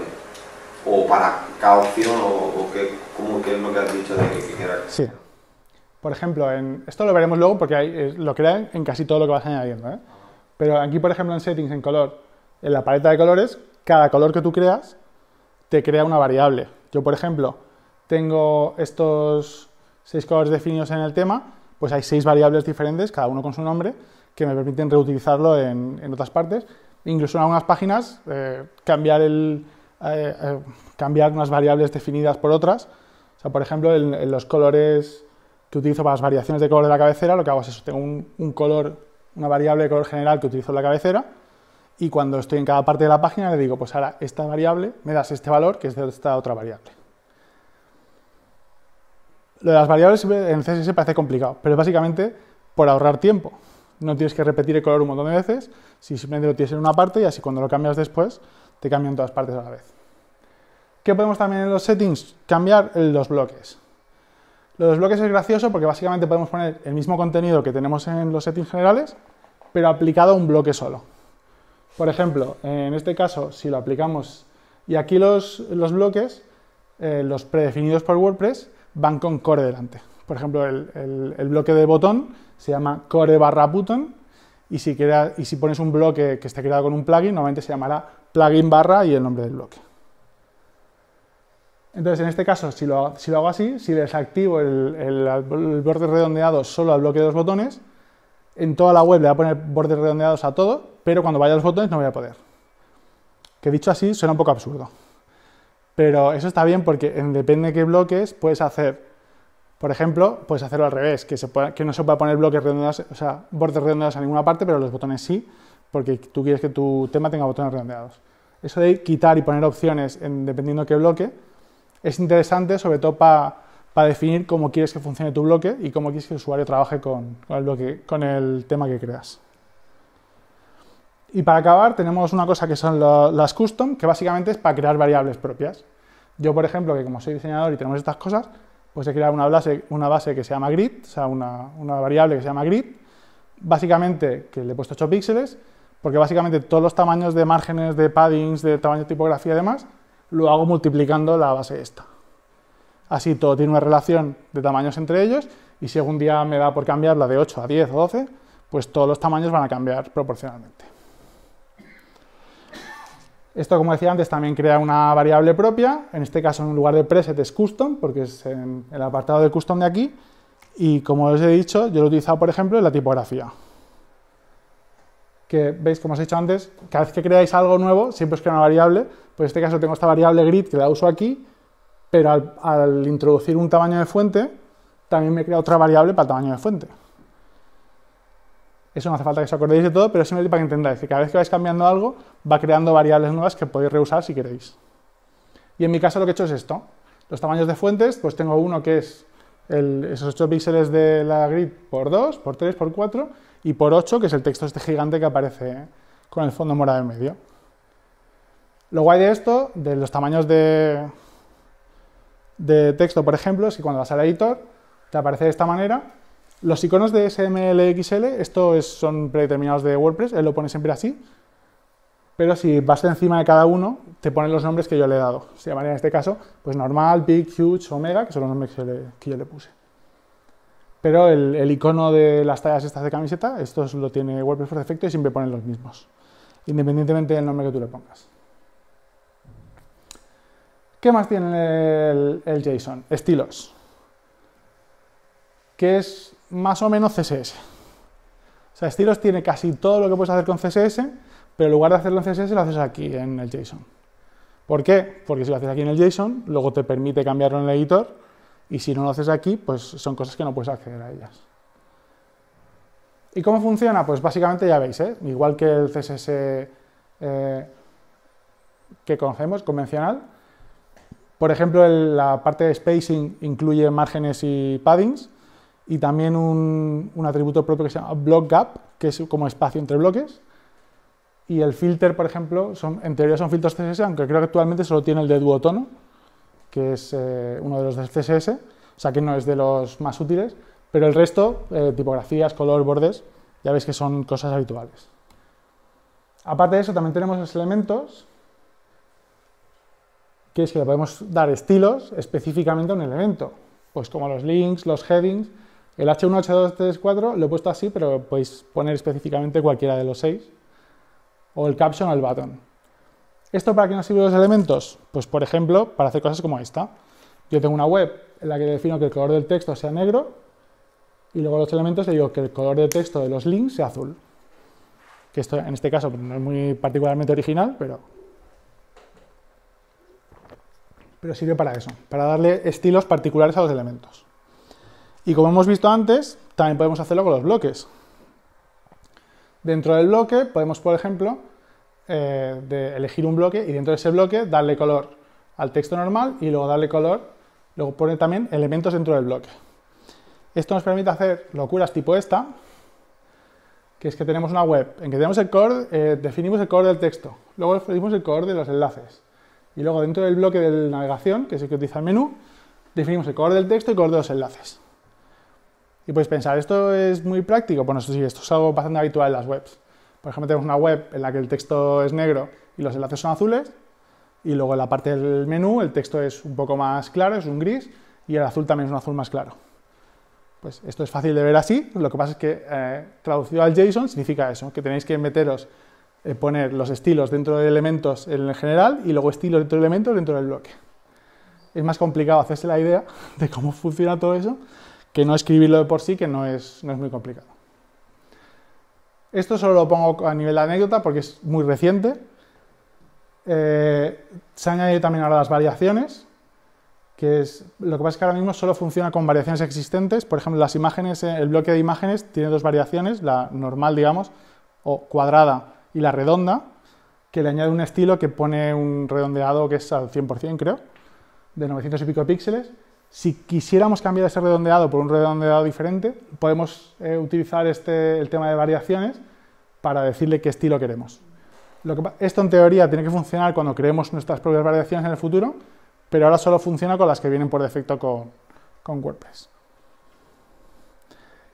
O para cada opción, o, o como que es lo que has dicho de que, que Sí. Por ejemplo, en, esto lo veremos luego porque lo crea en casi todo lo que vas añadiendo. ¿eh? Pero aquí, por ejemplo, en settings, en color, en la paleta de colores, cada color que tú creas te crea una variable. Yo, por ejemplo, tengo estos seis colores definidos en el tema, pues hay seis variables diferentes, cada uno con su nombre, que me permiten reutilizarlo en, en otras partes. Incluso en algunas páginas, eh, cambiar, el, eh, eh, cambiar unas variables definidas por otras. O sea, por ejemplo, en, los colores que utilizo para las variaciones de color de la cabecera, lo que hago es eso, tengo un, color, una variable de color general que utilizo en la cabecera, y cuando estoy en cada parte de la página le digo, pues ahora esta variable me das este valor que es de esta otra variable. Lo de las variables en CSS parece complicado, pero es básicamente por ahorrar tiempo. No tienes que repetir el color un montón de veces, si simplemente lo tienes en una parte y así cuando lo cambias después, te cambian todas partes a la vez. ¿Qué podemos también en los settings? Cambiar los bloques. Los bloques es gracioso porque básicamente podemos poner el mismo contenido que tenemos en los settings generales, pero aplicado a un bloque solo. Por ejemplo, en este caso, si lo aplicamos y aquí los, los bloques, eh, los predefinidos por WordPress, van con core delante. Por ejemplo, el, bloque de botón se llama core barra button y si, pones un bloque que esté creado con un plugin, normalmente se llamará plugin barra y el nombre del bloque. Entonces, en este caso, si lo, hago así, si desactivo el, borde redondeado solo al bloque de los botones, en toda la web le voy a poner bordes redondeados a todo, pero cuando vaya a los botones no voy a poder. Que dicho así, suena un poco absurdo. Pero eso está bien porque depende de qué bloques puedes hacer por ejemplo, puedes hacerlo al revés, que, se que no se pueda poner bloques o sea, bordes redondeados a ninguna parte, pero los botones sí, porque tú quieres que tu tema tenga botones redondeados. Eso de quitar y poner opciones dependiendo de qué bloque es interesante, sobre todo para definir cómo quieres que funcione tu bloque y cómo quieres que el usuario trabaje con, el, tema que creas. Y para acabar, tenemos una cosa que son las custom, que básicamente es para crear variables propias. Yo, por ejemplo, que como soy diseñador y tenemos estas cosas, pues he creado una base, una base que se llama grid, o sea, una, una, variable que se llama grid, básicamente que le he puesto 8 píxeles, porque básicamente todos los tamaños de márgenes, de paddings, de tamaño de tipografía y demás, lo hago multiplicando la base esta. Así todo tiene una relación de tamaños entre ellos, y si algún día me da por cambiarla de 8 a 10 o 12, pues todos los tamaños van a cambiar proporcionalmente. Esto, como decía antes, también crea una variable propia, en este caso en lugar de preset es custom, porque es en el apartado de custom de aquí, y como os he dicho, yo lo he utilizado, por ejemplo, en la tipografía. Que veis, como os he dicho antes, cada vez que creáis algo nuevo, siempre os crea una variable, pues en este caso tengo esta variable grid que la uso aquí, pero al, al introducir un tamaño de fuente, también me crea otra variable para el tamaño de fuente. Eso no hace falta que os acordéis de todo, pero es simplemente para que entendáis que cada vez que vais cambiando algo, va creando variables nuevas que podéis reusar si queréis. Y en mi caso lo que he hecho es esto. Los tamaños de fuentes, pues tengo uno que es esos 8 píxeles de la grid por 2, por 3, por 4 y por 8, que es el texto este gigante que aparece con el fondo morado en medio. Lo guay de esto, de los tamaños de, de texto, por ejemplo, es que cuando vas al editor, te aparece de esta manera los iconos de SMLXL, estos son predeterminados de WordPress, él lo pone siempre así, pero si vas encima de cada uno, te ponen los nombres que yo le he dado. Se llamaría en este caso, pues normal, big, huge, omega, que son los nombres que yo le, puse. Pero el, icono de las tallas estas de camiseta, esto lo tiene WordPress por defecto y siempre ponen los mismos, independientemente del nombre que tú le pongas. ¿Qué más tiene el, JSON? Estilos. ¿Qué es más o menos CSS. O sea, estilos tiene casi todo lo que puedes hacer con CSS, pero en lugar de hacerlo en CSS lo haces aquí en el JSON. ¿Por qué? Porque si lo haces aquí en el JSON, luego te permite cambiarlo en el editor, y si no lo haces aquí, pues son cosas que no puedes acceder a ellas. ¿Y cómo funciona? Pues básicamente ya veis, ¿eh? igual que el CSS eh, que conocemos, convencional. Por ejemplo, la parte de spacing incluye márgenes y paddings, y también un, atributo propio que se llama block gap, que es como espacio entre bloques. Y el filter, por ejemplo, son, en teoría son filtros CSS, aunque creo que actualmente solo tiene el de duotono, que es eh, uno de los de CSS, o sea que no es de los más útiles, pero el resto, eh, tipografías, color, bordes, ya veis que son cosas habituales. Aparte de eso, también tenemos los elementos, que es que le podemos dar estilos específicamente a un elemento, pues como los links, los headings, el h 1 h 2 h3, h4 lo he puesto así, pero podéis poner específicamente cualquiera de los seis. O el caption o el button. ¿Esto para qué nos sirven los elementos? Pues por ejemplo, para hacer cosas como esta. Yo tengo una web en la que defino que el color del texto sea negro y luego a los elementos le digo que el color de texto de los links sea azul. Que esto en este caso no es muy particularmente original, pero, pero sirve para eso, para darle estilos particulares a los elementos. Y como hemos visto antes, también podemos hacerlo con los bloques. Dentro del bloque podemos, por ejemplo, eh, elegir un bloque y dentro de ese bloque darle color al texto normal y luego darle color, luego poner también elementos dentro del bloque. Esto nos permite hacer locuras tipo esta, que es que tenemos una web en que tenemos el eh, definimos el color del texto, luego definimos el color de los enlaces y luego dentro del bloque de navegación, que es el que utiliza el menú, definimos el color del texto y el color de los enlaces. Y puedes pensar, ¿esto es muy práctico? Bueno, sí, esto es algo bastante habitual en las webs. Por ejemplo, tenemos una web en la que el texto es negro y los enlaces son azules, y luego en la parte del menú el texto es un poco más claro, es un gris, y el azul también es un azul más claro. Pues esto es fácil de ver así, lo que pasa es que eh, traducido al JSON significa eso, que tenéis que meteros, eh, poner los estilos dentro de elementos en general y luego estilos dentro de elementos dentro del bloque. Es más complicado hacerse la idea de cómo funciona todo eso, que no escribirlo de por sí, que no es, no es muy complicado. Esto solo lo pongo a nivel de anécdota porque es muy reciente. Eh, se han también ahora las variaciones, que es lo que pasa es que ahora mismo solo funciona con variaciones existentes. Por ejemplo, las imágenes, eh, el bloque de imágenes tiene dos variaciones, la normal, digamos, o cuadrada y la redonda, que le añade un estilo que pone un redondeado que es al 100%, creo, de 900 y pico píxeles. Si quisiéramos cambiar ese redondeado por un redondeado diferente, podemos eh, utilizar este, el tema de variaciones para decirle qué estilo queremos. esto en teoría tiene que funcionar cuando creemos nuestras propias variaciones en el futuro, pero ahora solo funciona con las que vienen por defecto con, con WordPress.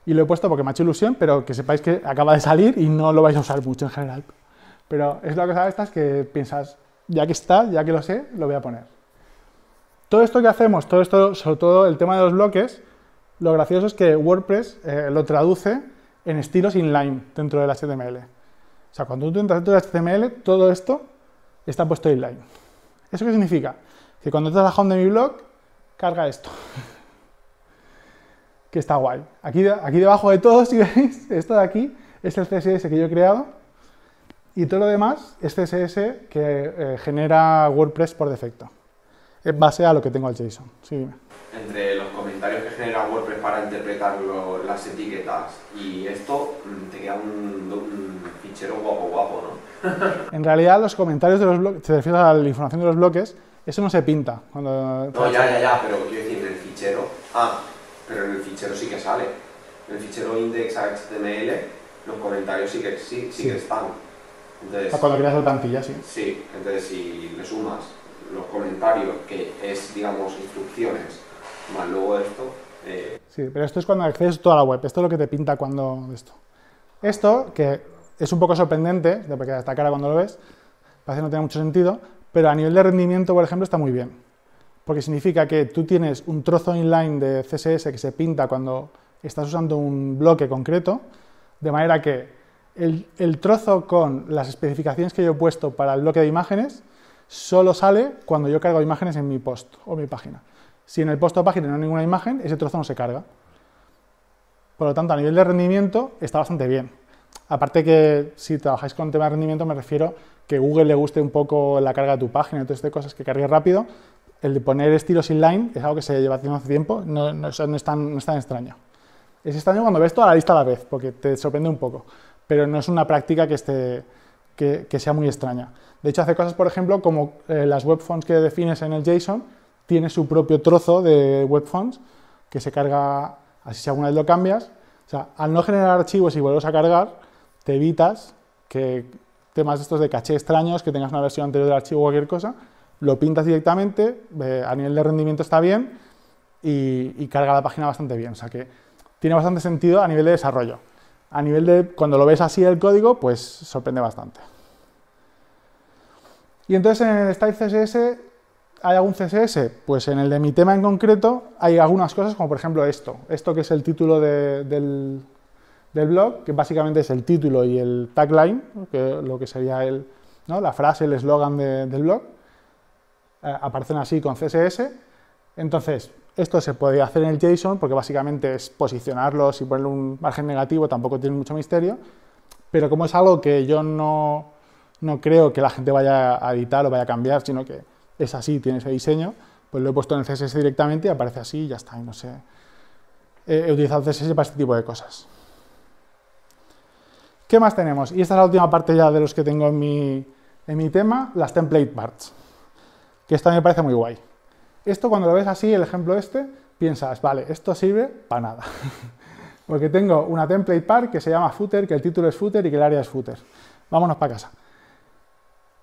Y lo he puesto porque me ha hecho ilusión, pero que sepáis que acaba de salir y no lo vais a usar mucho en general. Pero es la cosa de estas que piensas, ya que está, ya que lo sé, lo voy a poner. Todo esto que hacemos, todo esto, sobre todo el tema de los bloques, lo gracioso es que WordPress eh, lo traduce en estilos inline dentro del HTML. O sea, cuando tú entras dentro del HTML, todo esto está puesto inline. ¿Eso qué significa? Que cuando entras a home de mi blog, carga esto. que está guay. Aquí, aquí debajo de todo, si veis, esto de aquí es el CSS que yo he creado. Y todo lo demás es CSS que eh, genera WordPress por defecto en base a lo que tengo al JSON. Sí, Entre los comentarios que genera WordPress para interpretar las etiquetas y esto, mm, te queda un, fichero guapo guapo, ¿no? en realidad los comentarios de los bloques, te refieres a la información de los bloques, eso no se pinta. no, ya, ya, ya, pero quiero decir, en el fichero, ah, pero en el fichero sí que sale. En el fichero index.html los comentarios sí que, sí, que están. Entonces, ah, cuando creas la plantilla, sí. Sí, entonces si le sumas los comentarios, que es, digamos, instrucciones, más luego esto. Eh, sí, pero esto es cuando accedes toda la web, esto es lo que te pinta cuando esto. Esto, que es un poco sorprendente, porque hasta cara cuando lo ves, parece que no tiene mucho sentido, pero a nivel de rendimiento, por ejemplo, está muy bien. Porque significa que tú tienes un trozo inline de CSS que se pinta cuando estás usando un bloque concreto, de manera que el, el, trozo con las especificaciones que yo he puesto para el bloque de imágenes solo sale cuando yo cargo imágenes en mi post o mi página. Si en el post o página no hay ninguna imagen, ese trozo no se carga. Por lo tanto, a nivel de rendimiento está bastante bien. Aparte que si trabajáis con tema de rendimiento me refiero que Google le guste un poco la carga de tu página, y todo este cosas que cargue rápido, el de poner estilos inline es algo que se lleva haciendo hace tiempo, no, no, no, es tan, extraño. Es extraño cuando ves toda la lista a la vez, porque te sorprende un poco, pero no es una práctica que esté, que, sea muy extraña. De hecho, hace cosas, por ejemplo, como eh, las web fonts que defines en el JSON, tiene su propio trozo de web fonts que se carga, así si alguna vez lo cambias. O sea, al no generar archivos y volverlos a cargar, te evitas que temas estos de caché extraños, que tengas una versión anterior del archivo o cualquier cosa, lo pintas directamente, a nivel de rendimiento está bien y, y carga la página bastante bien. O sea que tiene bastante sentido a nivel de desarrollo a nivel de, cuando lo ves así el código, pues sorprende bastante. Y entonces en el style CSS, ¿hay algún CSS? Pues en el de mi tema en concreto hay algunas cosas, como por ejemplo esto, esto que es el título del, blog, que básicamente es el título y el tagline, que lo que sería el, la frase, el eslogan del blog, eh, aparecen así con CSS. Entonces, esto se puede hacer en el JSON porque básicamente es posicionarlos y ponerle un margen negativo, tampoco tiene mucho misterio, pero como es algo que yo no, no creo que la gente vaya a editar o vaya a cambiar, sino que es así, tiene ese diseño, pues lo he puesto en el CSS directamente y aparece así y ya está, no sé. He utilizado CSS para este tipo de cosas. ¿Qué más tenemos? Y esta es la última parte ya de los que tengo en mi, en mi tema, las template parts, que esta me parece muy guay. Esto cuando lo ves así, el ejemplo este, piensas, vale, esto sirve para nada. Porque tengo una template par que se llama footer, que el título es footer y que el área es footer. Vámonos para casa.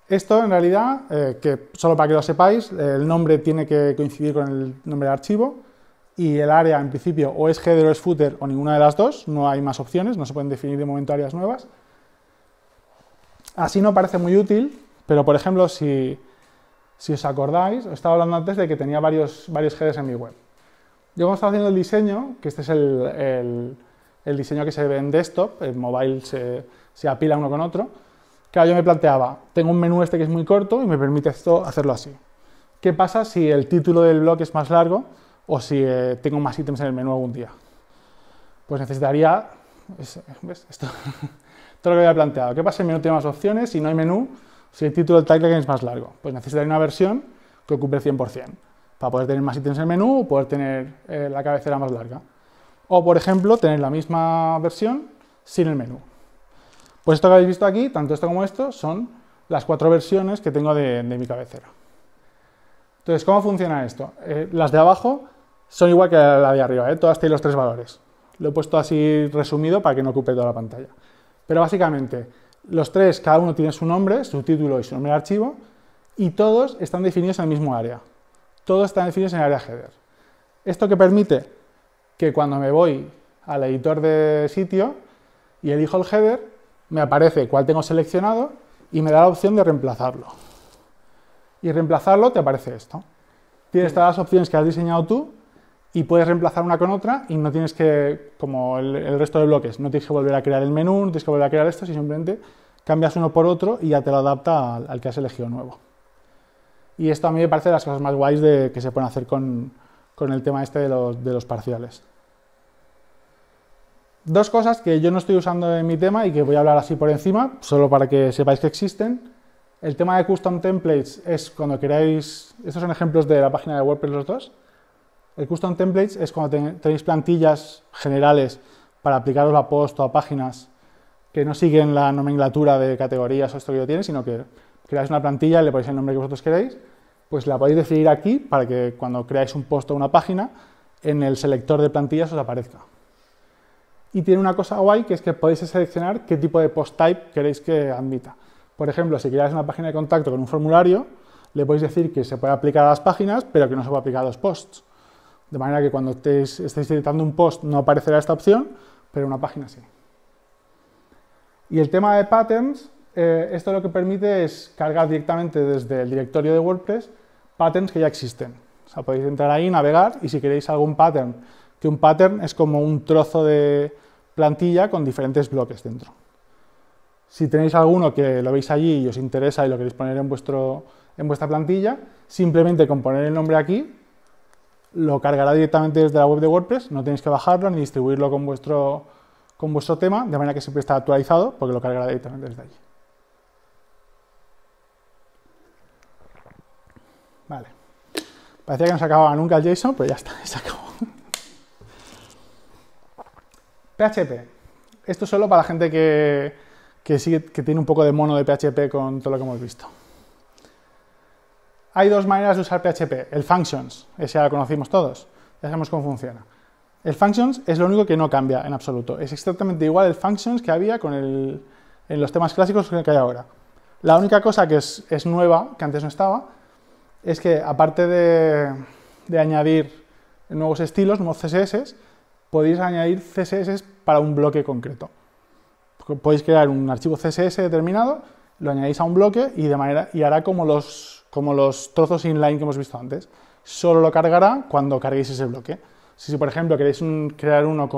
Esto en realidad, eh, que solo para que lo sepáis, el nombre tiene que coincidir con el nombre de archivo y el área en principio o es header o es footer o ninguna de las dos, no hay más opciones, no se pueden definir de momento áreas nuevas. Así no parece muy útil, pero por ejemplo si si os acordáis, os estaba hablando antes de que tenía varios, varios headers en mi web. Yo cuando estaba haciendo el diseño, que este es el, el, diseño que se ve en desktop, en mobile se, se, apila uno con otro, Que yo me planteaba, tengo un menú este que es muy corto y me permite esto, hacerlo así. ¿Qué pasa si el título del blog es más largo o si eh, tengo más ítems en el menú algún día? Pues necesitaría... ¿Ves? Esto, todo lo que había planteado. ¿Qué pasa si el menú tiene más opciones? y no hay menú, si el título del tagline es más largo, pues necesitaré una versión que ocupe el 100%, para poder tener más ítems en el menú o poder tener eh, la cabecera más larga. O, por ejemplo, tener la misma versión sin el menú. Pues esto que habéis visto aquí, tanto esto como esto, son las cuatro versiones que tengo de, mi cabecera. Entonces, ¿cómo funciona esto? Eh, las de abajo son igual que la de arriba, ¿eh? todas tienen los tres valores. Lo he puesto así resumido para que no ocupe toda la pantalla. Pero básicamente, los tres, cada uno tiene su nombre, su título y su nombre de archivo, y todos están definidos en el mismo área. Todos están definidos en el área header. ¿Esto que permite? Que cuando me voy al editor de sitio y elijo el header, me aparece cuál tengo seleccionado y me da la opción de reemplazarlo. Y reemplazarlo te aparece esto. Tienes todas las opciones que has diseñado tú y puedes reemplazar una con otra y no tienes que, como el, resto de bloques, no tienes que volver a crear el menú, no tienes que volver a crear esto, simplemente cambias uno por otro y ya te lo adapta al, que has elegido nuevo. Y esto a mí me parece de las cosas más guays de, que se pueden hacer con, el tema este de los, de los, parciales. Dos cosas que yo no estoy usando en mi tema y que voy a hablar así por encima, solo para que sepáis que existen. El tema de custom templates es cuando queráis, estos son ejemplos de la página de WordPress los dos, el custom templates es cuando tenéis plantillas generales para aplicaros a post o a páginas que no siguen la nomenclatura de categorías o esto que yo tiene, sino que creáis una plantilla, y le ponéis el nombre que vosotros queréis, pues la podéis decidir aquí para que cuando creáis un post o una página, en el selector de plantillas os aparezca. Y tiene una cosa guay que es que podéis seleccionar qué tipo de post type queréis que admita. Por ejemplo, si creáis una página de contacto con un formulario, le podéis decir que se puede aplicar a las páginas, pero que no se puede aplicar a los posts. De manera que cuando estéis, editando un post no aparecerá esta opción, pero una página sí. Y el tema de patterns, eh, esto lo que permite es cargar directamente desde el directorio de WordPress patterns que ya existen. O sea, podéis entrar ahí, navegar y si queréis algún pattern, que un pattern es como un trozo de plantilla con diferentes bloques dentro. Si tenéis alguno que lo veis allí y os interesa y lo queréis poner en, vuestro, en vuestra plantilla, simplemente con poner el nombre aquí lo cargará directamente desde la web de WordPress, no tenéis que bajarlo ni distribuirlo con vuestro, con vuestro tema, de manera que siempre está actualizado porque lo cargará directamente desde allí. Vale. Parecía que no se acababa nunca el JSON, pero ya está, se acabó. PHP. Esto solo para la gente que, que, sigue, que tiene un poco de mono de PHP con todo lo que hemos visto hay dos maneras de usar PHP. El functions, ese ya lo conocimos todos, ya sabemos cómo funciona. El functions es lo único que no cambia en absoluto. Es exactamente igual el functions que había con el, en los temas clásicos que hay ahora. La única cosa que es, nueva, que antes no estaba, es que aparte de, de añadir nuevos estilos, nuevos CSS, podéis añadir CSS para un bloque concreto. Podéis crear un archivo CSS determinado, lo añadís a un bloque y, de manera, y hará como los como los trozos inline que hemos visto antes. Solo lo cargará cuando carguéis ese bloque. Si, por ejemplo, queréis crear uno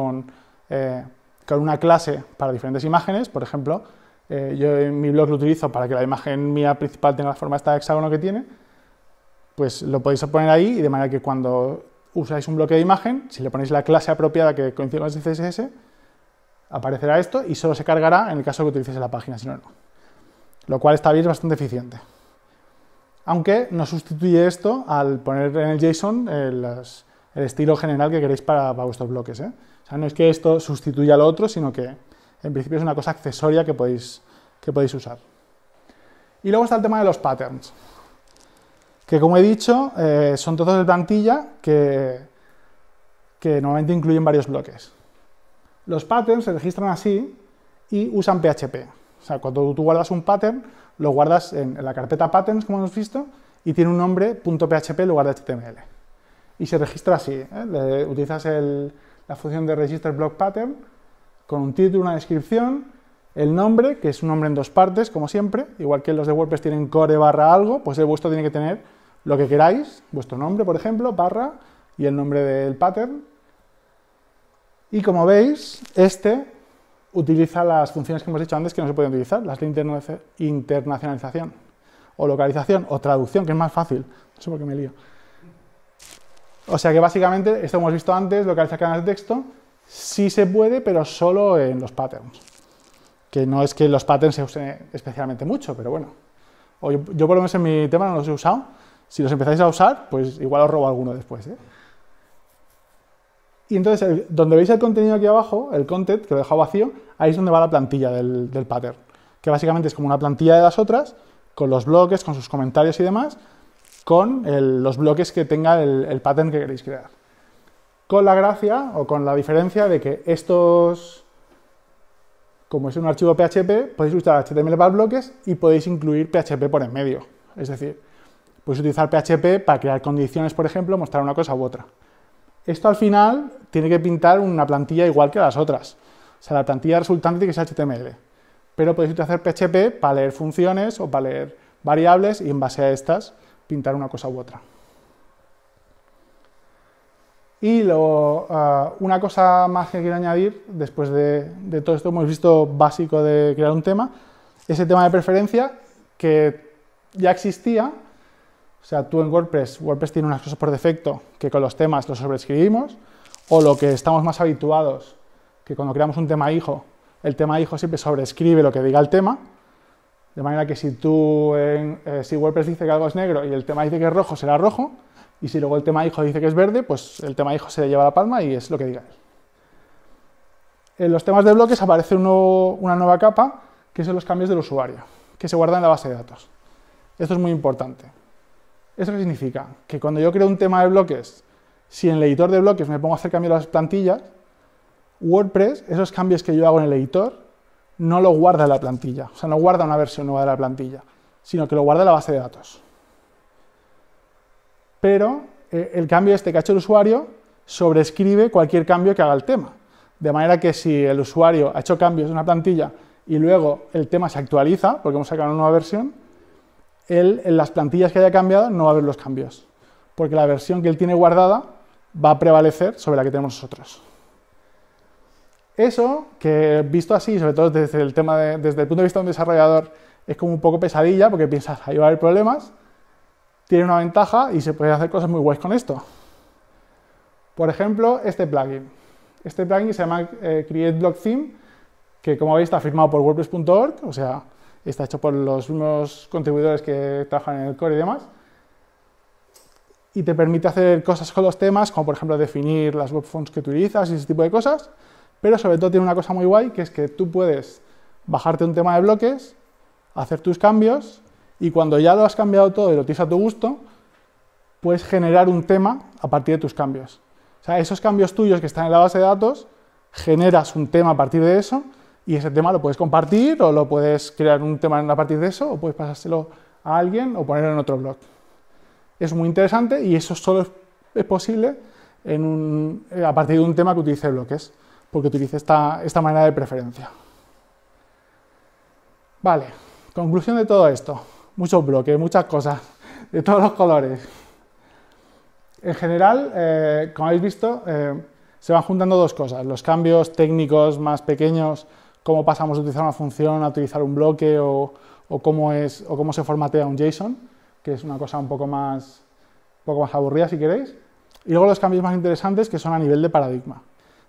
eh, con, una clase para diferentes imágenes, por ejemplo, eh, yo en mi blog lo utilizo para que la imagen mía principal tenga la forma de este hexágono que tiene, pues lo podéis poner ahí y de manera que cuando usáis un bloque de imagen, si le ponéis la clase apropiada que coincide con el CSS, aparecerá esto y solo se cargará en el caso que utilicéis la página, si no, no. Lo cual está bien, es bastante eficiente aunque no sustituye esto al poner en el JSON eh, el, estilo general que queréis para, vuestros bloques. ¿eh? O sea, no es que esto sustituya al otro, sino que en principio es una cosa accesoria que podéis, que podéis usar. Y luego está el tema de los patterns, que como he dicho, eh, son trozos de plantilla que, que normalmente incluyen varios bloques. Los patterns se registran así y usan PHP. O sea, cuando tú guardas un pattern, lo guardas en la carpeta patterns, como hemos visto, y tiene un nombre .php en lugar de HTML. Y se registra así. ¿eh? utilizas la función de register block pattern con un título, una descripción, el nombre, que es un nombre en dos partes, como siempre, igual que los de WordPress tienen core barra algo, pues el vuestro tiene que tener lo que queráis, vuestro nombre, por ejemplo, barra y el nombre del pattern. Y como veis, este utiliza las funciones que hemos dicho antes que no se pueden utilizar, las de internacionalización o localización o traducción, que es más fácil. No sé por qué me lío. O sea que básicamente, esto hemos visto antes, localizar cadenas de texto, sí se puede, pero solo en los patterns. Que no es que los patterns se usen especialmente mucho, pero bueno. yo, por lo menos en mi tema no los he usado. Si los empezáis a usar, pues igual os robo alguno después. ¿eh? Y entonces, donde veis el contenido aquí abajo, el content, que lo he dejado vacío, ahí es donde va la plantilla del, pattern, que básicamente es como una plantilla de las otras, con los bloques, con sus comentarios y demás, con los bloques que tenga el, el, pattern que queréis crear. Con la gracia o con la diferencia de que estos, como es un archivo PHP, podéis usar HTML para bloques y podéis incluir PHP por en medio. Es decir, podéis utilizar PHP para crear condiciones, por ejemplo, mostrar una cosa u otra. Esto al final tiene que pintar una plantilla igual que las otras. O sea, la plantilla resultante que es HTML. Pero podéis hacer PHP para leer funciones o para leer variables y en base a estas pintar una cosa u otra. Y ah, una cosa más que quiero añadir, después de, todo esto hemos visto básico de crear un tema, ese tema de preferencia que ya existía, o sea, tú en WordPress, WordPress tiene unas cosas por defecto que con los temas los sobreescribimos, o lo que estamos más habituados, que cuando creamos un tema hijo, el tema hijo siempre sobrescribe lo que diga el tema, de manera que si tú, en, eh, si WordPress dice que algo es negro y el tema dice que es rojo, será rojo, y si luego el tema hijo dice que es verde, pues el tema hijo se le lleva la palma y es lo que diga él. En los temas de bloques aparece una nueva capa, que son los cambios del usuario, que se guardan en la base de datos. Esto es muy importante. ¿Eso qué significa? Que cuando yo creo un tema de bloques, si en el editor de bloques me pongo a hacer cambios a las plantillas, WordPress, esos cambios que yo hago en el editor, no lo guarda en la plantilla, o sea, no guarda una versión nueva de la plantilla, sino que lo guarda en la base de datos. Pero eh, el cambio este que ha hecho el usuario sobrescribe cualquier cambio que haga el tema. De manera que si el usuario ha hecho cambios en una plantilla y luego el tema se actualiza, porque hemos sacado una nueva versión, él en las plantillas que haya cambiado no va a ver los cambios, porque la versión que él tiene guardada va a prevalecer sobre la que tenemos nosotros. Eso, que visto así, sobre todo desde el, tema desde el punto de vista de un desarrollador, es como un poco pesadilla, porque piensas, ahí va a haber problemas, tiene una ventaja y se puede hacer cosas muy guays con esto. Por ejemplo, este plugin. Este plugin se llama eh, Create Block Theme, que como veis está firmado por WordPress.org, o sea, está hecho por los mismos contribuidores que trabajan en el core y demás, y te permite hacer cosas con los temas, como por ejemplo definir las web fonts que utilizas y ese tipo de cosas, pero sobre todo tiene una cosa muy guay, que es que tú puedes bajarte un tema de bloques, hacer tus cambios, y cuando ya lo has cambiado todo y lo tienes a tu gusto, puedes generar un tema a partir de tus cambios. O sea, esos cambios tuyos que están en la base de datos, generas un tema a partir de eso, y ese tema lo puedes compartir o lo puedes crear un tema a partir de eso o puedes pasárselo a alguien o ponerlo en otro blog. Es muy interesante y eso solo es posible en eh, a partir de un tema que utilice bloques, porque utilice esta, manera de preferencia. Vale, conclusión de todo esto. Muchos bloques, muchas cosas, de todos los colores. En general, eh, como habéis visto, eh, se van juntando dos cosas, los cambios técnicos más pequeños cómo pasamos de utilizar una función a utilizar un bloque o, cómo, es, o cómo se formatea un JSON, que es una cosa un poco más, un poco más aburrida si queréis. Y luego los cambios más interesantes que son a nivel de paradigma,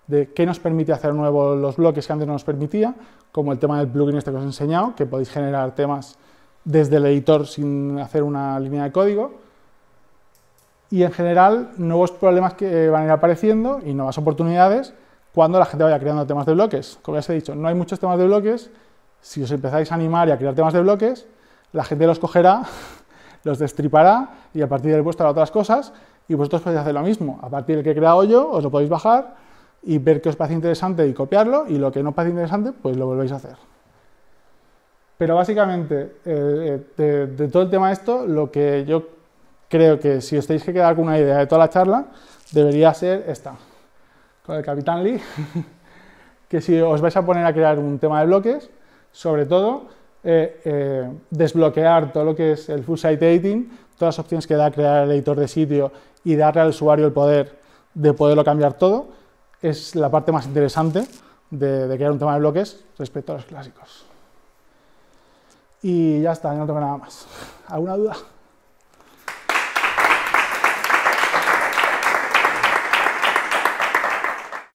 de qué nos permite hacer nuevos los bloques que antes no nos permitía, como el tema del plugin este que os he enseñado, que podéis generar temas desde el editor sin hacer una línea de código. Y en general, nuevos problemas que van a ir apareciendo y nuevas oportunidades cuando la gente vaya creando temas de bloques. Como ya os he dicho, no hay muchos temas de bloques. Si os empezáis a animar y a crear temas de bloques, la gente los cogerá, los destripará y a partir de ahí pues hará otras cosas y vosotros podéis hacer lo mismo. A partir del que he creado yo, os lo podéis bajar y ver qué os parece interesante y copiarlo y lo que no os parece interesante, pues lo volvéis a hacer. Pero básicamente, eh, eh, de, de todo el tema de esto, lo que yo creo que si os tenéis que quedar con una idea de toda la charla, debería ser esta con el Capitán Lee, que si os vais a poner a crear un tema de bloques, sobre todo, eh, eh, desbloquear todo lo que es el Full Site Editing, todas las opciones que da crear el editor de sitio y darle al usuario el poder de poderlo cambiar todo, es la parte más interesante de, de crear un tema de bloques respecto a los clásicos. Y ya está, no tengo nada más. ¿Alguna duda?